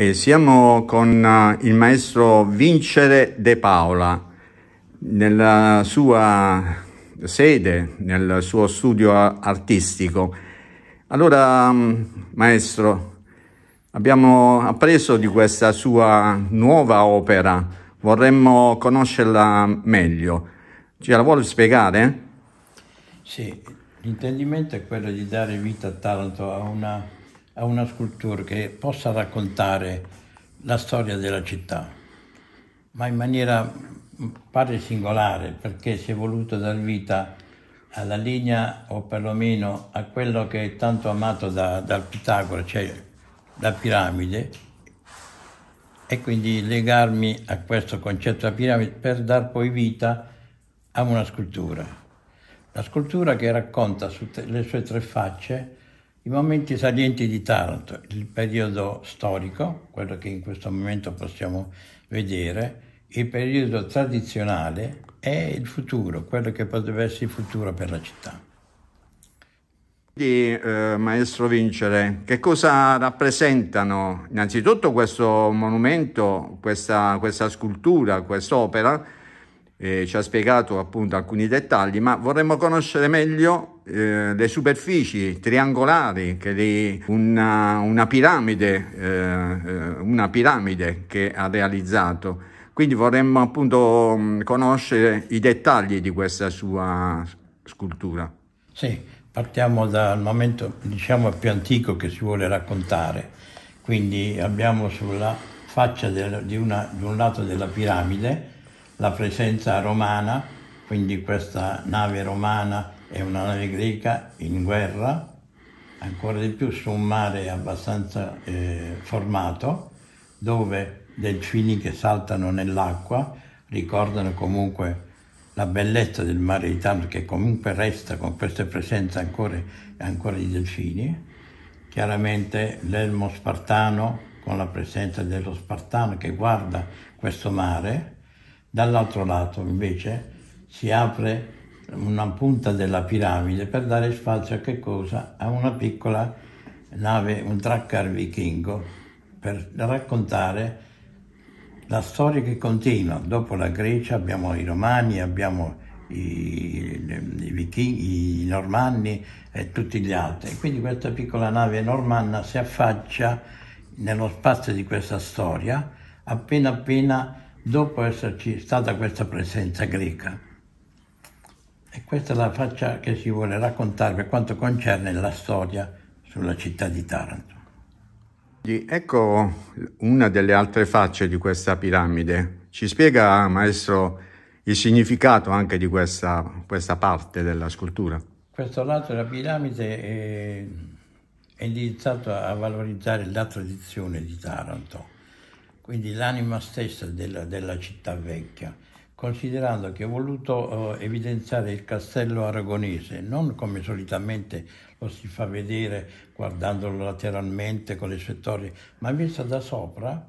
E siamo con eh, il maestro Vincere De Paola nella sua sede, nel suo studio artistico. Allora, mm, maestro, abbiamo appreso di questa sua nuova opera, vorremmo conoscerla meglio. Ce la vuole spiegare? Sì, l'intendimento è quello di dare vita a Taranto a una a una scultura che possa raccontare la storia della città, ma in maniera mm, pare singolare perché si è voluto dar vita alla linea o perlomeno a quello che è tanto amato da, dal Pitagora, cioè la piramide, e quindi legarmi a questo concetto della piramide per dar poi vita a una scultura. La scultura che racconta le sue tre facce i momenti salienti di Taranto, il periodo storico, quello che in questo momento possiamo vedere, il periodo tradizionale e il futuro, quello che potrebbe essere il futuro per la città. Quindi, eh, maestro Vincere, che cosa rappresentano innanzitutto questo monumento, questa, questa scultura, quest'opera? Eh, ci ha spiegato appunto alcuni dettagli, ma vorremmo conoscere meglio eh, le superfici triangolari, le, una, una, piramide, eh, eh, una piramide che ha realizzato. Quindi vorremmo appunto mm, conoscere i dettagli di questa sua scultura. Sì, partiamo dal momento diciamo più antico che si vuole raccontare. Quindi abbiamo sulla faccia del, di, una, di un lato della piramide la presenza romana, quindi questa nave romana è una nave greca in guerra, ancora di più su un mare abbastanza eh, formato, dove delfini che saltano nell'acqua ricordano comunque la bellezza del mare italiano che comunque resta con queste presenze ancora, ancora di delfini. Chiaramente l'elmo spartano con la presenza dello spartano che guarda questo mare. Dall'altro lato invece si apre una punta della piramide per dare spazio a che cosa? A una piccola nave, un tracker vichingo, per raccontare la storia che continua. Dopo la Grecia abbiamo i Romani, abbiamo i, i Vichinghi, i Normanni e tutti gli altri. Quindi questa piccola nave normanna si affaccia nello spazio di questa storia appena appena dopo esserci stata questa presenza greca. E questa è la faccia che si vuole raccontare per quanto concerne la storia sulla città di Taranto. Ecco una delle altre facce di questa piramide. Ci spiega, maestro, il significato anche di questa, questa parte della scultura? Questo lato della piramide è, è indirizzato a valorizzare la tradizione di Taranto, quindi l'anima stessa della, della città vecchia considerando che ho voluto eh, evidenziare il castello aragonese, non come solitamente lo si fa vedere guardandolo lateralmente con le sue torri, ma visto da sopra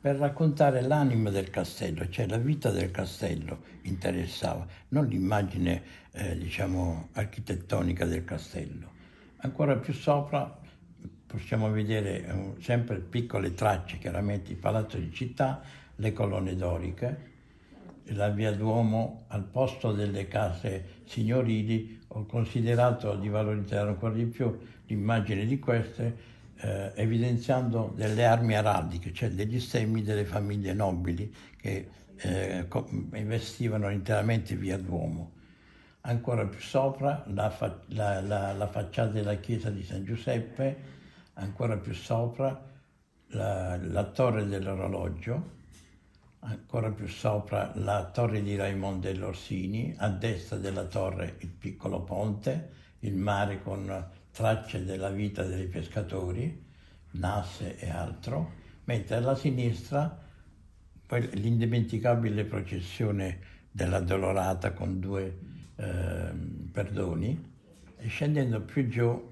per raccontare l'anima del castello, cioè la vita del castello interessava, non l'immagine eh, diciamo, architettonica del castello. Ancora più sopra possiamo vedere eh, sempre piccole tracce, chiaramente il palazzo di città, le colonne doriche, la via Duomo al posto delle case signorili, ho considerato di valorizzare ancora di più l'immagine di queste, eh, evidenziando delle armi araldiche, cioè degli stemmi delle famiglie nobili che eh, vestivano interamente via Duomo. Ancora più sopra la, fa- la, la, la facciata della chiesa di San Giuseppe, ancora più sopra la torre dell'orologio, ancora più sopra la torre di Raimondo e Lorsini, a destra della torre il piccolo ponte, il mare con tracce della vita dei pescatori, nasse e altro, mentre alla sinistra l'indimenticabile processione della Dolorata con due eh, perdoni e scendendo più giù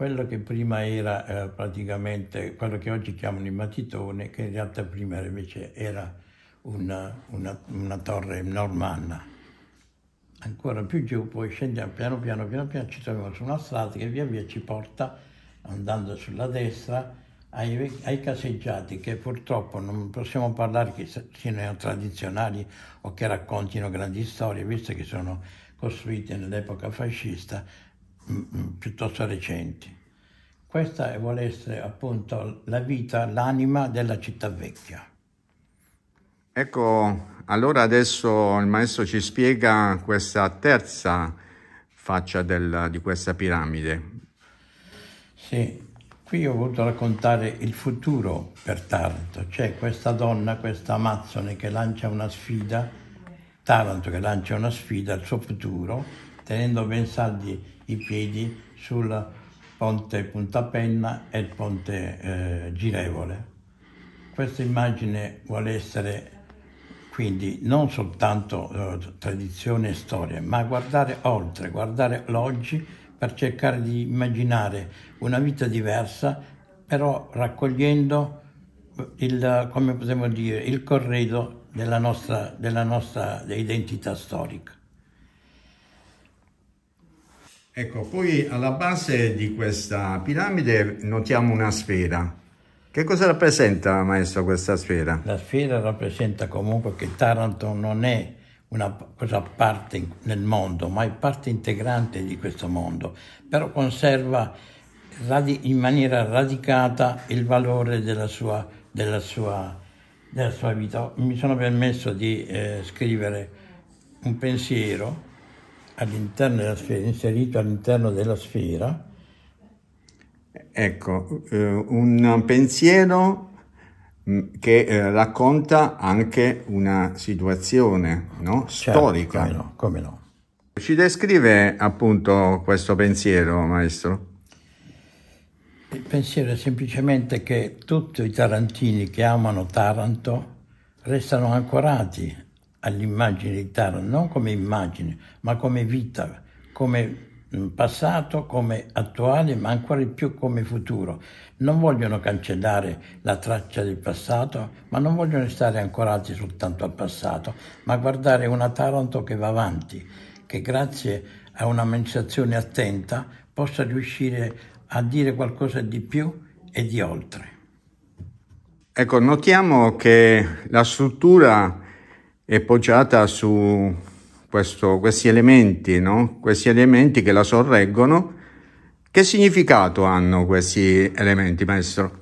quello che prima era eh, praticamente quello che oggi chiamano il matitone, che in realtà prima invece era una, una, una, torre normanna. Ancora più giù, poi scendiamo piano piano, piano piano, ci troviamo su una strada che via via ci porta, andando sulla destra, ai, ai caseggiati che purtroppo non possiamo parlare che siano tradizionali o che raccontino grandi storie, visto che sono costruite nell'epoca fascista, Mm, mm, piuttosto recenti. Questa vuole essere appunto la vita, l'anima della città vecchia. Ecco, allora adesso il maestro ci spiega questa terza faccia del, di questa piramide. Sì, qui ho voluto raccontare il futuro per Taranto. C'è questa donna, questa Amazzone che lancia una sfida, Taranto che lancia una sfida al suo futuro tenendo ben saldi i piedi sul ponte Puntapenna e il ponte eh, Girevole. Questa immagine vuole essere quindi non soltanto eh, tradizione e storia, ma guardare oltre, guardare l'oggi per cercare di immaginare una vita diversa, però raccogliendo il, come potremmo dire, il corredo della nostra, della nostra identità storica. Ecco, poi alla base di questa piramide notiamo una sfera. Che cosa rappresenta, maestro, questa sfera? La sfera rappresenta comunque che Taranto non è una cosa parte nel mondo, ma è parte integrante di questo mondo, però conserva in maniera radicata il valore della sua, della sua, della sua vita. Mi sono permesso di eh, scrivere un pensiero all'interno della sfera, inserito all'interno della sfera. Ecco, eh, un pensiero mm, che eh, racconta anche una situazione no? Certo, storica. Certo, come no, come no. Ci descrive appunto questo pensiero, maestro? Il pensiero è semplicemente che tutti i tarantini che amano Taranto restano ancorati all'immagine di Tara, non come immagine, ma come vita, come mm, passato, come attuale, ma ancora di più come futuro. Non vogliono cancellare la traccia del passato, ma non vogliono stare ancorati soltanto al passato, ma guardare una Taranto che va avanti, che grazie a un'amministrazione attenta possa riuscire a dire qualcosa di più e di oltre. Ecco, notiamo che la struttura è poggiata su questo, questi elementi, no? questi elementi che la sorreggono. Che significato hanno questi elementi, maestro?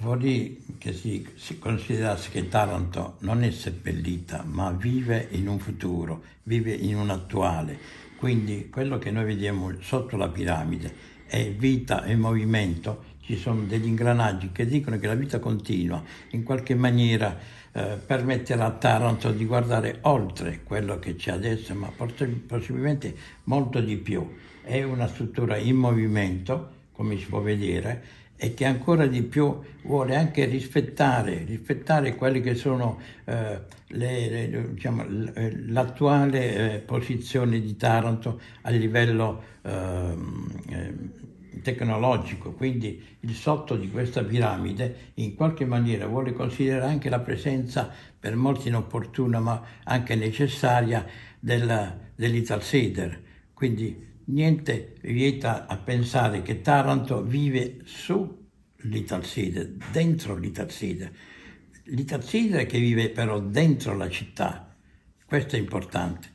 Vorrei che si, si, considerasse che Taranto non è seppellita, ma vive in un futuro, vive in un attuale. Quindi quello che noi vediamo sotto la piramide è vita e movimento, ci sono degli ingranaggi che dicono che la vita continua in qualche maniera eh, permetterà a Taranto di guardare oltre quello che c'è adesso, ma possibilmente molto di più. È una struttura in movimento, come si può vedere, e che ancora di più vuole anche rispettare, rispettare quelle che sono eh, le, le, diciamo, eh, l'attuale eh, posizione di Taranto a livello ehm, eh, tecnologico, quindi il sotto di questa piramide in qualche maniera vuole considerare anche la presenza, per molti inopportuna ma anche necessaria, della, dell'Italseder, quindi Niente vieta a pensare che Taranto vive su sull'Italside, dentro l'Italside. L'Italside che vive però dentro la città, questo è importante.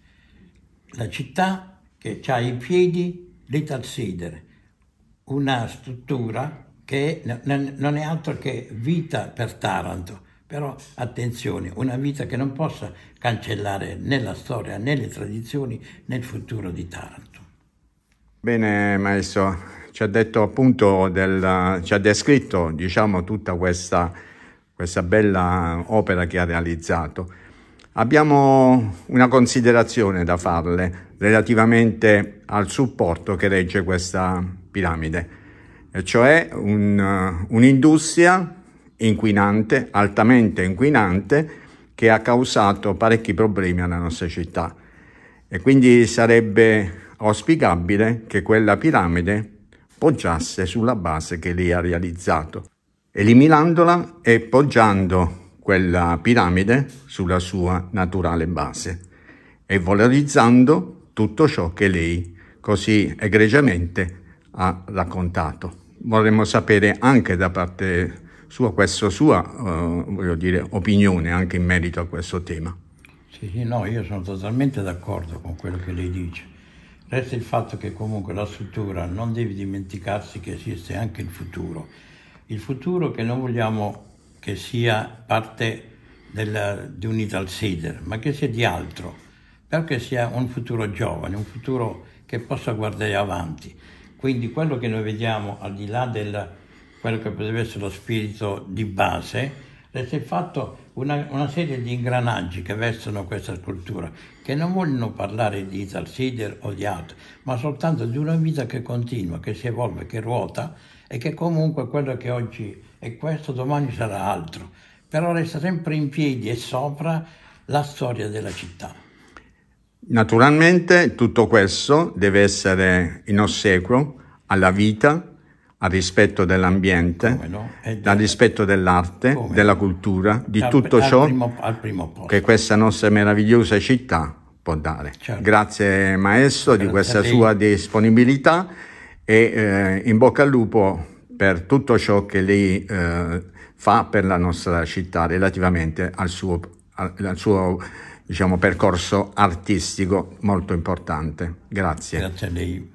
La città che ha i piedi l'Italsidere, una struttura che non è altro che vita per Taranto. Però attenzione, una vita che non possa cancellare né la storia né le tradizioni né il futuro di Taranto. Bene, maestro, ci ha detto appunto, del, ci ha descritto diciamo, tutta questa, questa bella opera che ha realizzato. Abbiamo una considerazione da farle relativamente al supporto che regge questa piramide, e cioè un, un'industria inquinante, altamente inquinante, che ha causato parecchi problemi alla nostra città. E quindi sarebbe auspicabile che quella piramide poggiasse sulla base che lei ha realizzato, eliminandola e poggiando quella piramide sulla sua naturale base e valorizzando tutto ciò che lei così egregiamente ha raccontato. Vorremmo sapere anche da parte sua questa sua eh, dire, opinione anche in merito a questo tema. Sì, sì, no, io sono totalmente d'accordo con quello che lei dice Resta il fatto che comunque la struttura non deve dimenticarsi che esiste anche il futuro. Il futuro che non vogliamo che sia parte della, di un Ital Seder, ma che sia di altro, però che sia un futuro giovane, un futuro che possa guardare avanti. Quindi quello che noi vediamo al di là del quello che potrebbe essere lo spirito di base, si è fatto una, una, serie di ingranaggi che vestono questa scultura, che non vogliono parlare di Tarsider o di altro, ma soltanto di una vita che continua, che si evolve, che ruota e che comunque quello che oggi è questo, domani sarà altro. Però resta sempre in piedi e sopra la storia della città. Naturalmente tutto questo deve essere in ossequio alla vita al rispetto dell'ambiente, no? del... rispetto dell'arte, Come? della cultura, di al, tutto ciò al primo, al primo che questa nostra meravigliosa città può dare. Certo. Grazie maestro Grazie di questa sua disponibilità e eh, in bocca al lupo per tutto ciò che lei eh, fa per la nostra città relativamente al suo, al suo diciamo, percorso artistico molto importante. Grazie. Grazie a lei.